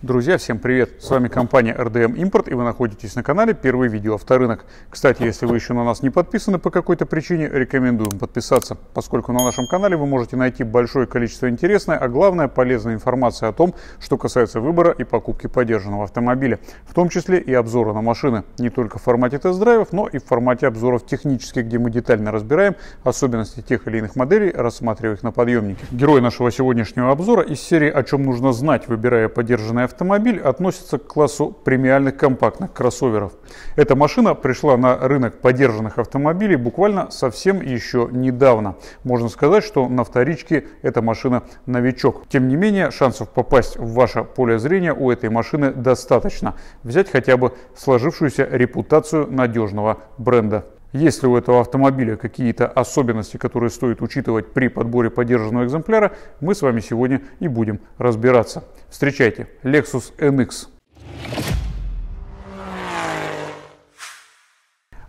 Друзья, всем привет! С вами компания RDM Import и вы находитесь на канале Первый видео авторынок. Кстати, если вы еще на нас не подписаны по какой-то причине, рекомендуем подписаться, поскольку на нашем канале вы можете найти большое количество интересной, а главное полезной информации о том, что касается выбора и покупки поддержанного автомобиля, в том числе и обзора на машины, не только в формате тест-драйвов, но и в формате обзоров технических, где мы детально разбираем особенности тех или иных моделей, рассматривая их на подъемнике. Герой нашего сегодняшнего обзора из серии «О чем нужно знать, выбирая поддержанное автомобиль относится к классу премиальных компактных кроссоверов. Эта машина пришла на рынок подержанных автомобилей буквально совсем еще недавно. Можно сказать, что на вторичке эта машина новичок. Тем не менее, шансов попасть в ваше поле зрения у этой машины достаточно. Взять хотя бы сложившуюся репутацию надежного бренда. Есть ли у этого автомобиля какие-то особенности, которые стоит учитывать при подборе подержанного экземпляра, мы с вами сегодня и будем разбираться. Встречайте, Lexus NX.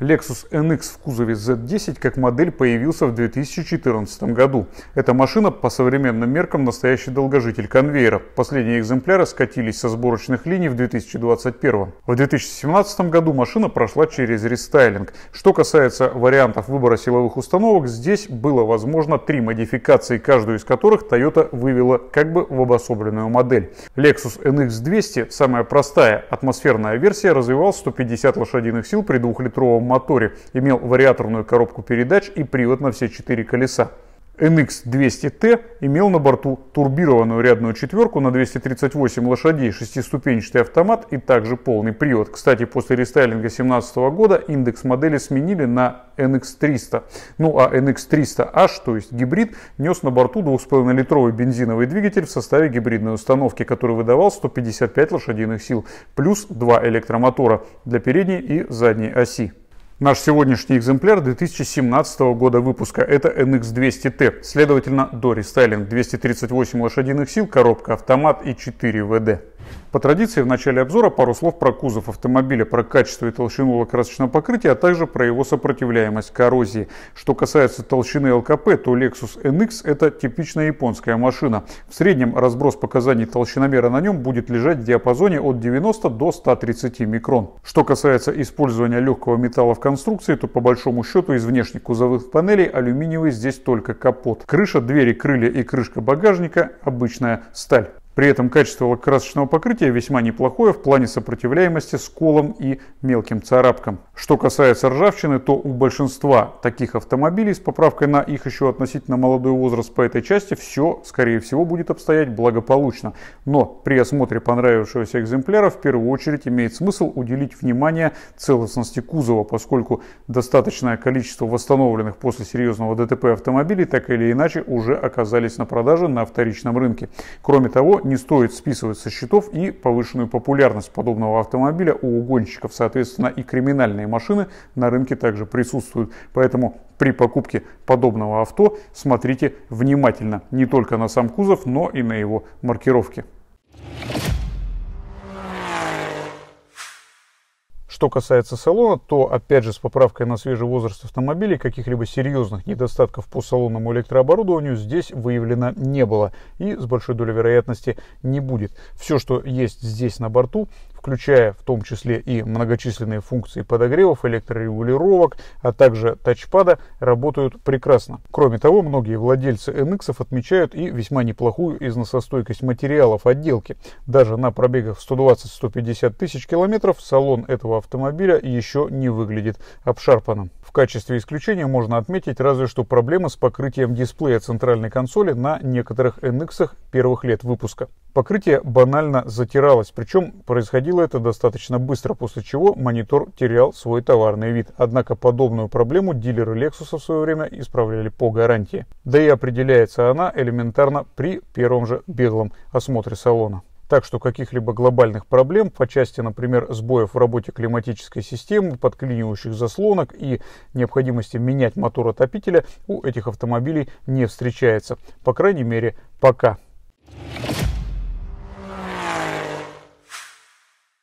Lexus NX в кузове Z10 как модель появился в 2014 году. Эта машина по современным меркам настоящий долгожитель конвейера. Последние экземпляры скатились со сборочных линий в 2021. В 2017 году машина прошла через рестайлинг. Что касается вариантов выбора силовых установок, здесь было возможно три модификации, каждую из которых Toyota вывела как бы в обособленную модель. Lexus NX200, самая простая атмосферная версия, развивал 150 лошадиных сил при двухлитровом моторе, имел вариаторную коробку передач и привод на все четыре колеса. NX200T имел на борту турбированную рядную четверку на 238 лошадей, шестиступенчатый автомат и также полный привод. Кстати, после рестайлинга 2017 года индекс модели сменили на NX300. Ну а NX300H, а, то есть гибрид, нес на борту 2,5-литровый бензиновый двигатель в составе гибридной установки, который выдавал 155 лошадиных сил, плюс два электромотора для передней и задней оси. Наш сегодняшний экземпляр 2017 года выпуска. Это NX200T, следовательно, до рестайлинг 238 лошадиных сил, коробка автомат и 4 ВД. По традиции в начале обзора пару слов про кузов автомобиля, про качество и толщину лакокрасочного покрытия, а также про его сопротивляемость коррозии. Что касается толщины ЛКП, то Lexus NX это типичная японская машина. В среднем разброс показаний толщиномера на нем будет лежать в диапазоне от 90 до 130 микрон. Что касается использования легкого металла в конструкции, то по большому счету из внешних кузовых панелей алюминиевый здесь только капот. Крыша, двери, крылья и крышка багажника – обычная сталь. При этом качество лакокрасочного покрытия весьма неплохое в плане сопротивляемости сколам и мелким царапкам. Что касается ржавчины, то у большинства таких автомобилей с поправкой на их еще относительно молодой возраст по этой части все, скорее всего, будет обстоять благополучно. Но при осмотре понравившегося экземпляра в первую очередь имеет смысл уделить внимание целостности кузова, поскольку достаточное количество восстановленных после серьезного ДТП автомобилей так или иначе уже оказались на продаже на вторичном рынке. Кроме того, не стоит списывать со счетов и повышенную популярность подобного автомобиля у угонщиков. Соответственно, и криминальные машины на рынке также присутствуют. Поэтому при покупке подобного авто смотрите внимательно не только на сам кузов, но и на его маркировки. Что касается салона, то опять же с поправкой на свежий возраст автомобилей каких-либо серьезных недостатков по салонному электрооборудованию здесь выявлено не было и с большой долей вероятности не будет. Все, что есть здесь на борту, включая в том числе и многочисленные функции подогревов, электрорегулировок, а также тачпада, работают прекрасно. Кроме того, многие владельцы NX отмечают и весьма неплохую износостойкость материалов отделки. Даже на пробегах 120-150 тысяч километров салон этого автомобиля еще не выглядит обшарпанным качестве исключения можно отметить разве что проблемы с покрытием дисплея центральной консоли на некоторых NX первых лет выпуска. Покрытие банально затиралось, причем происходило это достаточно быстро, после чего монитор терял свой товарный вид. Однако подобную проблему дилеры Lexus в свое время исправляли по гарантии. Да и определяется она элементарно при первом же беглом осмотре салона. Так что каких-либо глобальных проблем по части, например, сбоев в работе климатической системы, подклинивающих заслонок и необходимости менять мотор отопителя у этих автомобилей не встречается. По крайней мере, пока.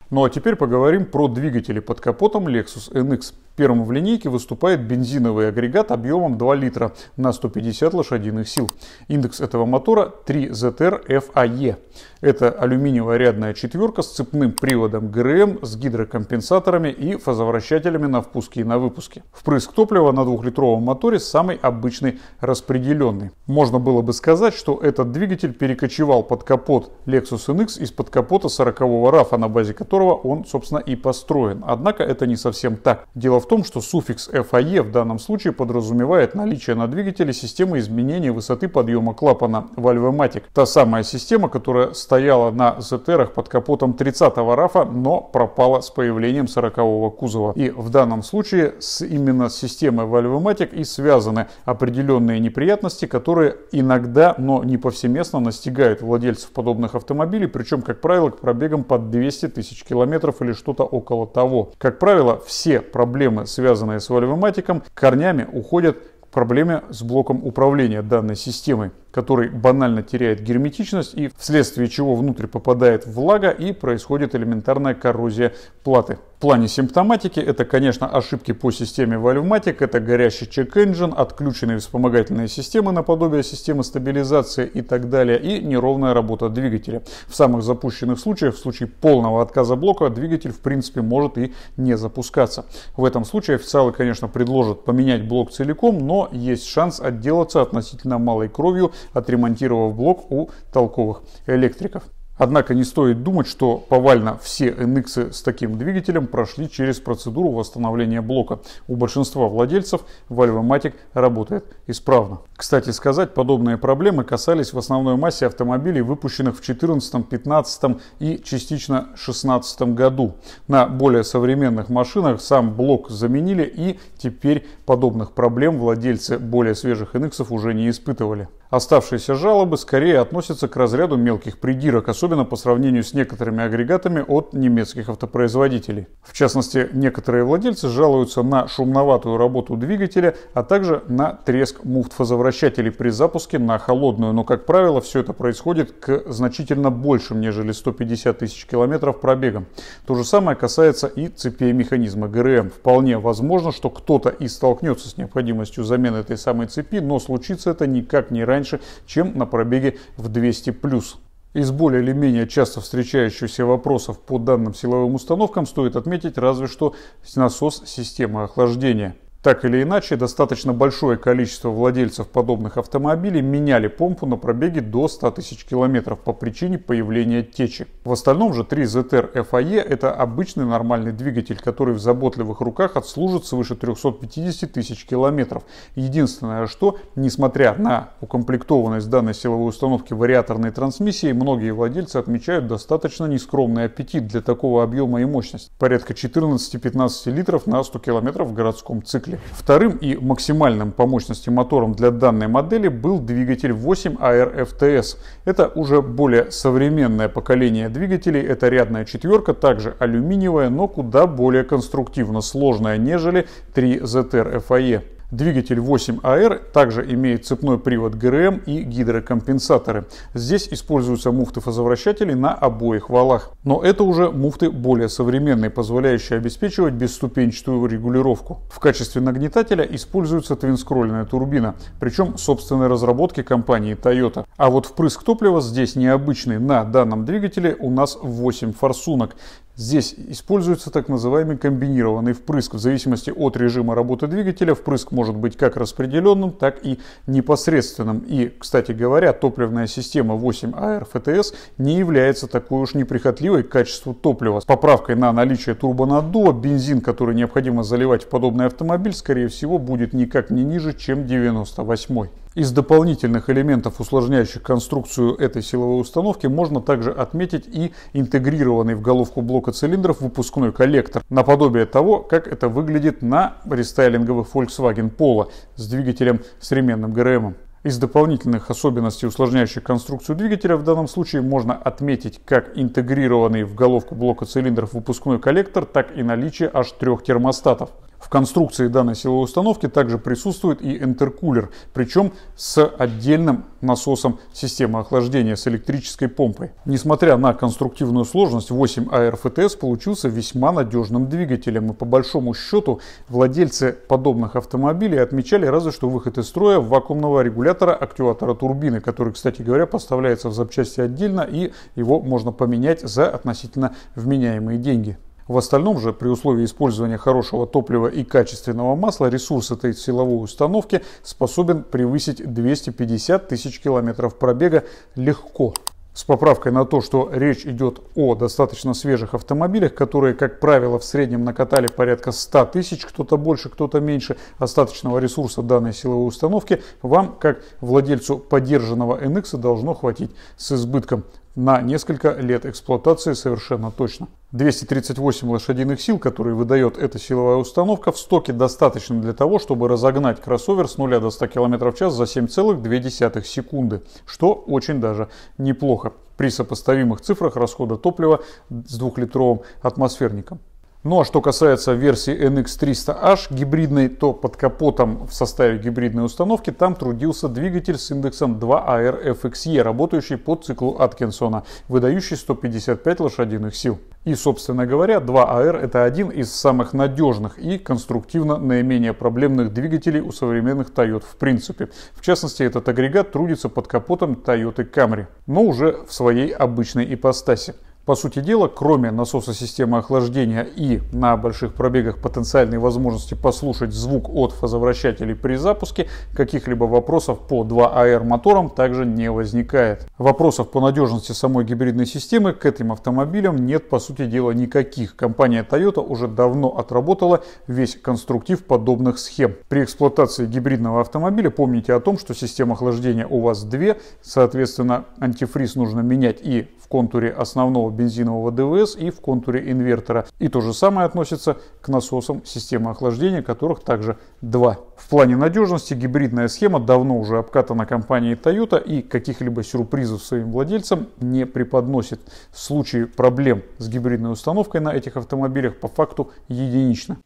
Ну а теперь поговорим про двигатели под капотом Lexus NX. Первым в линейке выступает бензиновый агрегат объемом 2 литра на 150 лошадиных сил. Индекс этого мотора 3ZR-FAE. А это алюминиевая рядная четверка с цепным приводом ГРМ, эм, с гидрокомпенсаторами и фазовращателями на впуске и на выпуске. Впрыск топлива на двухлитровом моторе самый обычный распределенный. Можно было бы сказать, что этот двигатель перекочевал под капот Lexus NX из-под капота 40-го RAV на базе которого он, собственно, и построен. Однако это не совсем так. Дело в том, что суффикс FAE в данном случае подразумевает наличие на двигателе системы изменения высоты подъема клапана Valvematic. Та самая система, которая стояла на ZR под капотом 30-го рафа, но пропала с появлением 40-го кузова. И в данном случае с именно системой Valvematic и связаны определенные неприятности, которые иногда, но не повсеместно настигают владельцев подобных автомобилей, причем, как правило, к пробегам под 200 тысяч километров или что-то около того. Как правило, все проблемы проблемы, связанные с Valve корнями уходят к проблеме с блоком управления данной системой который банально теряет герметичность и вследствие чего внутрь попадает влага и происходит элементарная коррозия платы. В плане симптоматики это, конечно, ошибки по системе Volumatic, это горящий чек engine, отключенные вспомогательные системы наподобие системы стабилизации и так далее, и неровная работа двигателя. В самых запущенных случаях, в случае полного отказа блока, двигатель в принципе может и не запускаться. В этом случае официалы, конечно, предложат поменять блок целиком, но есть шанс отделаться относительно малой кровью отремонтировав блок у толковых электриков. Однако не стоит думать, что повально все NX с таким двигателем прошли через процедуру восстановления блока. У большинства владельцев Valvomatic работает исправно. Кстати сказать, подобные проблемы касались в основной массе автомобилей, выпущенных в 2014, 2015 и частично 2016 году. На более современных машинах сам блок заменили и теперь подобных проблем владельцы более свежих NX уже не испытывали. Оставшиеся жалобы скорее относятся к разряду мелких придирок, особенно по сравнению с некоторыми агрегатами от немецких автопроизводителей. В частности, некоторые владельцы жалуются на шумноватую работу двигателя, а также на треск муфт фазовращателей при запуске на холодную, но, как правило, все это происходит к значительно большим, нежели 150 тысяч километров пробегом. То же самое касается и цепей механизма ГРМ. Вполне возможно, что кто-то и столкнется с необходимостью замены этой самой цепи, но случится это никак не ранее раньше, чем на пробеге в 200 плюс. Из более или менее часто встречающихся вопросов по данным силовым установкам стоит отметить разве что насос системы охлаждения. Так или иначе, достаточно большое количество владельцев подобных автомобилей меняли помпу на пробеге до 100 тысяч километров по причине появления течек. В остальном же 3 ZR FAE это обычный нормальный двигатель, который в заботливых руках отслужит свыше 350 тысяч километров. Единственное, что, несмотря на укомплектованность данной силовой установки вариаторной трансмиссии, многие владельцы отмечают достаточно нескромный аппетит для такого объема и мощности. Порядка 14-15 литров на 100 километров в городском цикле двигатели. Вторым и максимальным по мощности мотором для данной модели был двигатель 8 ARFTS. Это уже более современное поколение двигателей, это рядная четверка, также алюминиевая, но куда более конструктивно сложная, нежели 3 ZR FAE. Двигатель 8 ar также имеет цепной привод ГРМ и гидрокомпенсаторы. Здесь используются муфты-фазовращатели на обоих валах. Но это уже муфты более современные, позволяющие обеспечивать бесступенчатую регулировку. В качестве нагнетателя используется твинскрольная турбина, причем собственной разработки компании Toyota. А вот впрыск топлива здесь необычный. На данном двигателе у нас 8 форсунок. Здесь используется так называемый комбинированный впрыск. В зависимости от режима работы двигателя впрыск может быть как распределенным, так и непосредственным. И, кстати говоря, топливная система 8AR FTS а не является такой уж неприхотливой к качеству топлива. С поправкой на наличие турбонаддува бензин, который необходимо заливать в подобный автомобиль, скорее всего будет никак не ниже, чем 98. Из дополнительных элементов, усложняющих конструкцию этой силовой установки, можно также отметить и интегрированный в головку блока цилиндров выпускной коллектор, наподобие того, как это выглядит на рестайлинговых Volkswagen Polo с двигателем с ременным ГРМом. Из дополнительных особенностей, усложняющих конструкцию двигателя, в данном случае можно отметить как интегрированный в головку блока цилиндров выпускной коллектор, так и наличие аж трех термостатов. В конструкции данной силовой установки также присутствует и интеркулер, причем с отдельным насосом системы охлаждения с электрической помпой. Несмотря на конструктивную сложность, 8 АРФТС получился весьма надежным двигателем и по большому счету владельцы подобных автомобилей отмечали разве что выход из строя вакуумного регулятора актуатора турбины, который, кстати говоря, поставляется в запчасти отдельно и его можно поменять за относительно вменяемые деньги. В остальном же, при условии использования хорошего топлива и качественного масла, ресурс этой силовой установки способен превысить 250 тысяч километров пробега легко. С поправкой на то, что речь идет о достаточно свежих автомобилях, которые, как правило, в среднем накатали порядка 100 тысяч, кто-то больше, кто-то меньше остаточного ресурса данной силовой установки, вам, как владельцу поддержанного NX, должно хватить с избытком на несколько лет эксплуатации совершенно точно. 238 лошадиных сил, которые выдает эта силовая установка, в стоке достаточно для того, чтобы разогнать кроссовер с 0 до 100 км в час за 7,2 секунды, что очень даже неплохо при сопоставимых цифрах расхода топлива с двухлитровым атмосферником. Ну а что касается версии NX300H гибридной, то под капотом в составе гибридной установки там трудился двигатель с индексом 2AR-FXE, а работающий по циклу Аткинсона, выдающий 155 лошадиных сил. И, собственно говоря, 2AR а это один из самых надежных и конструктивно наименее проблемных двигателей у современных Toyota в принципе. В частности, этот агрегат трудится под капотом Toyota Camry, но уже в своей обычной ипостаси по сути дела, кроме насоса системы охлаждения и на больших пробегах потенциальной возможности послушать звук от фазовращателей при запуске, каких-либо вопросов по 2АР а моторам также не возникает. Вопросов по надежности самой гибридной системы к этим автомобилям нет по сути дела никаких. Компания Toyota уже давно отработала весь конструктив подобных схем. При эксплуатации гибридного автомобиля помните о том, что система охлаждения у вас две, соответственно антифриз нужно менять и контуре основного бензинового ДВС и в контуре инвертора. И то же самое относится к насосам системы охлаждения, которых также два. В плане надежности гибридная схема давно уже обкатана компанией Toyota и каких-либо сюрпризов своим владельцам не преподносит. В случае проблем с гибридной установкой на этих автомобилях по факту единично.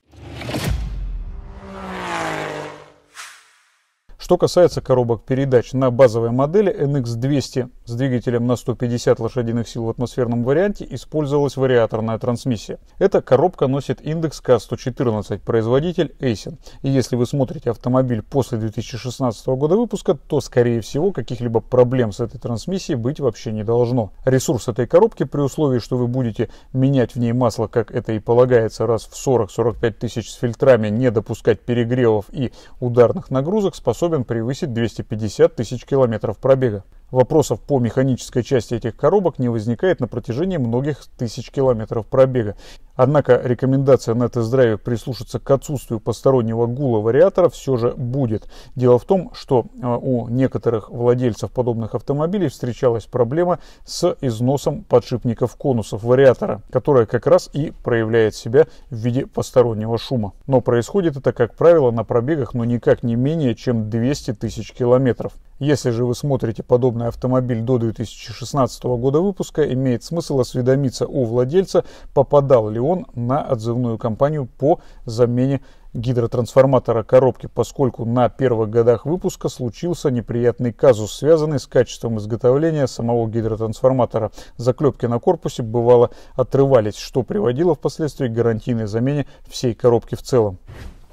Что касается коробок передач на базовой модели NX200 с двигателем на 150 лошадиных сил в атмосферном варианте использовалась вариаторная трансмиссия. Эта коробка носит индекс К114, производитель Aisin. И если вы смотрите автомобиль после 2016 года выпуска, то скорее всего каких-либо проблем с этой трансмиссией быть вообще не должно. Ресурс этой коробки при условии, что вы будете менять в ней масло, как это и полагается, раз в 40-45 тысяч с фильтрами, не допускать перегревов и ударных нагрузок, способен способен превысить 250 тысяч километров пробега. Вопросов по механической части этих коробок не возникает на протяжении многих тысяч километров пробега. Однако рекомендация на тест-драйве прислушаться к отсутствию постороннего гула вариатора все же будет. Дело в том, что э, у некоторых владельцев подобных автомобилей встречалась проблема с износом подшипников конусов вариатора, которая как раз и проявляет себя в виде постороннего шума. Но происходит это, как правило, на пробегах, но никак не менее чем 200 тысяч километров. Если же вы смотрите подобный автомобиль до 2016 года выпуска, имеет смысл осведомиться у владельца, попадал ли миллион на отзывную кампанию по замене гидротрансформатора коробки, поскольку на первых годах выпуска случился неприятный казус, связанный с качеством изготовления самого гидротрансформатора. Заклепки на корпусе бывало отрывались, что приводило впоследствии к гарантийной замене всей коробки в целом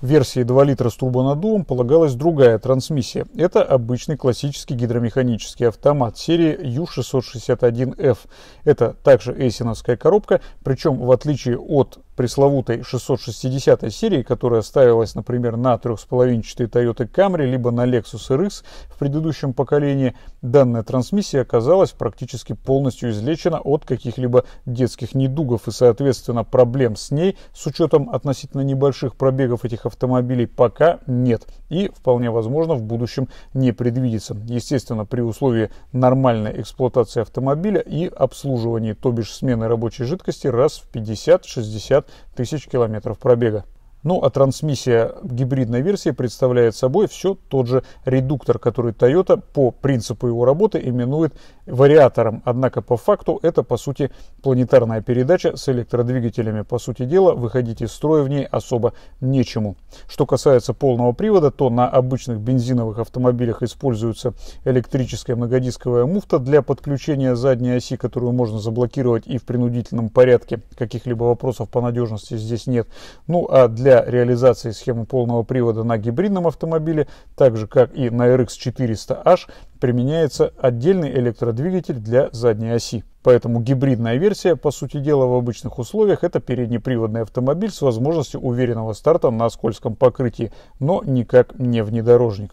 версии 2 литра с турбонаддувом полагалась другая трансмиссия. Это обычный классический гидромеханический автомат серии U661F. Это также эйсиновская коробка, причем в отличие от пресловутой 660 серии, которая ставилась, например, на 3,5-чатой Toyota Camry, либо на Lexus RX в предыдущем поколении, данная трансмиссия оказалась практически полностью излечена от каких-либо детских недугов и, соответственно, проблем с ней, с учетом относительно небольших пробегов этих автомобилей, пока нет и, вполне возможно, в будущем не предвидится. Естественно, при условии нормальной эксплуатации автомобиля и обслуживании, то бишь смены рабочей жидкости раз в 50-60 тысяч километров пробега. Ну а трансмиссия гибридной версии представляет собой все тот же редуктор, который Toyota по принципу его работы именует вариатором. Однако по факту это по сути планетарная передача с электродвигателями. По сути дела выходить из строя в ней особо нечему. Что касается полного привода, то на обычных бензиновых автомобилях используется электрическая многодисковая муфта для подключения задней оси, которую можно заблокировать и в принудительном порядке. Каких-либо вопросов по надежности здесь нет. Ну а для для реализации схемы полного привода на гибридном автомобиле, так же как и на RX400H, применяется отдельный электродвигатель для задней оси. Поэтому гибридная версия, по сути дела, в обычных условиях это переднеприводный автомобиль с возможностью уверенного старта на скользком покрытии, но никак не внедорожник.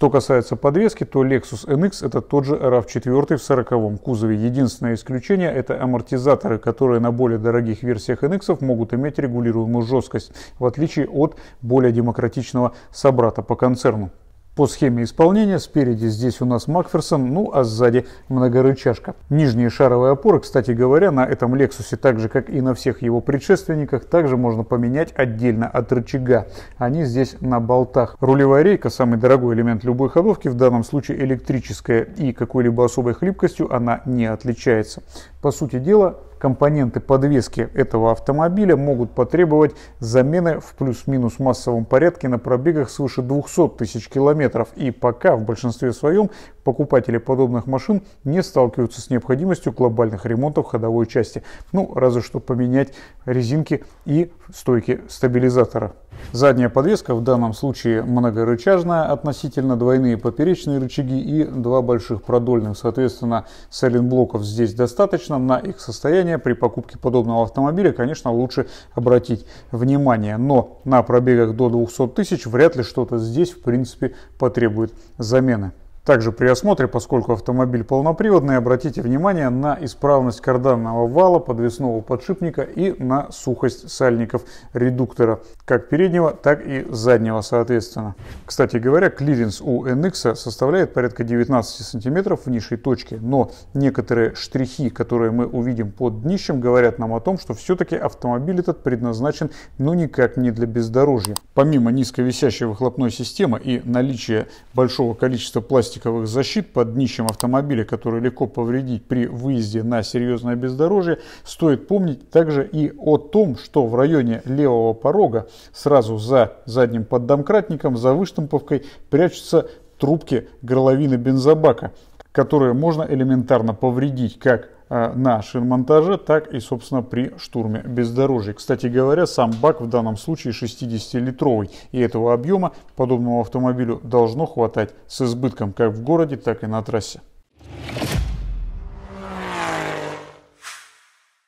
Что касается подвески, то Lexus NX это тот же RAV4 в 40-м кузове. Единственное исключение это амортизаторы, которые на более дорогих версиях NX могут иметь регулируемую жесткость, в отличие от более демократичного собрата по концерну. По схеме исполнения спереди здесь у нас Макферсон, ну а сзади многорычажка. Нижние шаровые опоры, кстати говоря, на этом Лексусе, так же как и на всех его предшественниках, также можно поменять отдельно от рычага. Они здесь на болтах. Рулевая рейка, самый дорогой элемент любой ходовки, в данном случае электрическая и какой-либо особой хлипкостью она не отличается. По сути дела, компоненты подвески этого автомобиля могут потребовать замены в плюс-минус массовом порядке на пробегах свыше 200 тысяч километров. И пока в большинстве своем покупатели подобных машин не сталкиваются с необходимостью глобальных ремонтов ходовой части. Ну, разве что поменять резинки и стойки стабилизатора. Задняя подвеска в данном случае многорычажная, относительно двойные поперечные рычаги и два больших продольных. Соответственно, сайлентблоков здесь достаточно. На их состояние движения при покупке подобного автомобиля, конечно, лучше обратить внимание. Но на пробегах до 200 тысяч вряд ли что-то здесь, в принципе, потребует замены. Также при осмотре, поскольку автомобиль полноприводный, обратите внимание на исправность карданного вала, подвесного подшипника и на сухость сальников редуктора, как переднего, так и заднего соответственно. Кстати говоря, клиренс у NX составляет порядка 19 см в низшей точке, но некоторые штрихи, которые мы увидим под днищем, говорят нам о том, что все-таки автомобиль этот предназначен ну никак не для бездорожья. Помимо низковисящей выхлопной системы и наличия большого количества пластика пластиковых защит под днищем автомобиля, которые легко повредить при выезде на серьезное бездорожье, стоит помнить также и о том, что в районе левого порога, сразу за задним поддомкратником, за выштамповкой прячутся трубки горловины бензобака, которые можно элементарно повредить как Э, на шиномонтаже, так и, собственно, при штурме бездорожья. Кстати говоря, сам бак в данном случае 60-литровый, и этого объема подобному автомобилю должно хватать с избытком как в городе, так и на трассе.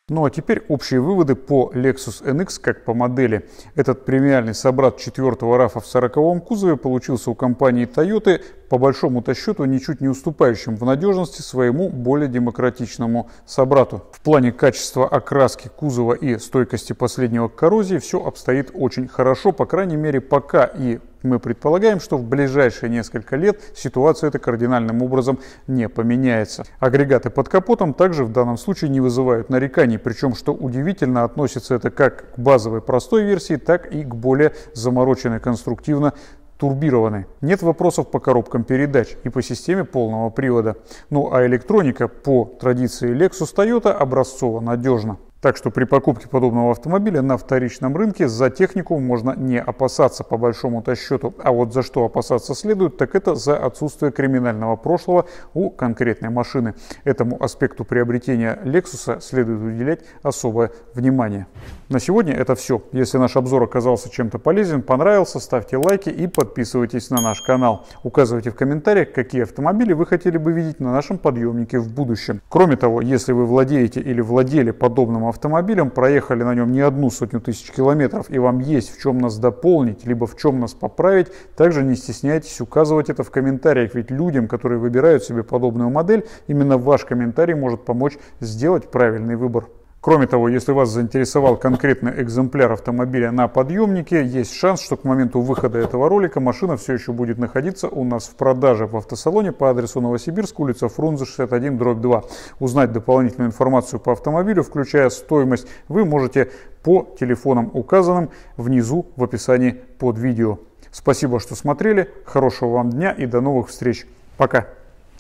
Ну а теперь общие выводы по Lexus NX как по модели. Этот премиальный собрат четвертого рафа в сороковом кузове получился у компании Toyota по большому-то счету ничуть не уступающим в надежности своему более демократичному собрату. В плане качества окраски кузова и стойкости последнего к коррозии все обстоит очень хорошо, по крайней мере пока и мы предполагаем, что в ближайшие несколько лет ситуация эта кардинальным образом не поменяется. Агрегаты под капотом также в данном случае не вызывают нареканий, причем, что удивительно, относится это как к базовой простой версии, так и к более замороченной конструктивно турбированы. Нет вопросов по коробкам передач и по системе полного привода. Ну а электроника по традиции Lexus Toyota образцова, надежна. Так что при покупке подобного автомобиля на вторичном рынке за технику можно не опасаться по большому-то счету. А вот за что опасаться следует, так это за отсутствие криминального прошлого у конкретной машины. Этому аспекту приобретения Lexus следует уделять особое внимание. На сегодня это все. Если наш обзор оказался чем-то полезен, понравился, ставьте лайки и подписывайтесь на наш канал. Указывайте в комментариях, какие автомобили вы хотели бы видеть на нашем подъемнике в будущем. Кроме того, если вы владеете или владели подобным автомобилем, проехали на нем не одну сотню тысяч километров и вам есть в чем нас дополнить, либо в чем нас поправить, также не стесняйтесь указывать это в комментариях, ведь людям, которые выбирают себе подобную модель, именно ваш комментарий может помочь сделать правильный выбор. Кроме того, если вас заинтересовал конкретный экземпляр автомобиля на подъемнике, есть шанс, что к моменту выхода этого ролика машина все еще будет находиться у нас в продаже в автосалоне по адресу Новосибирск, улица Фрунзе 61, дробь 2. Узнать дополнительную информацию по автомобилю, включая стоимость, вы можете по телефонам, указанным внизу в описании под видео. Спасибо, что смотрели, хорошего вам дня и до новых встреч. Пока!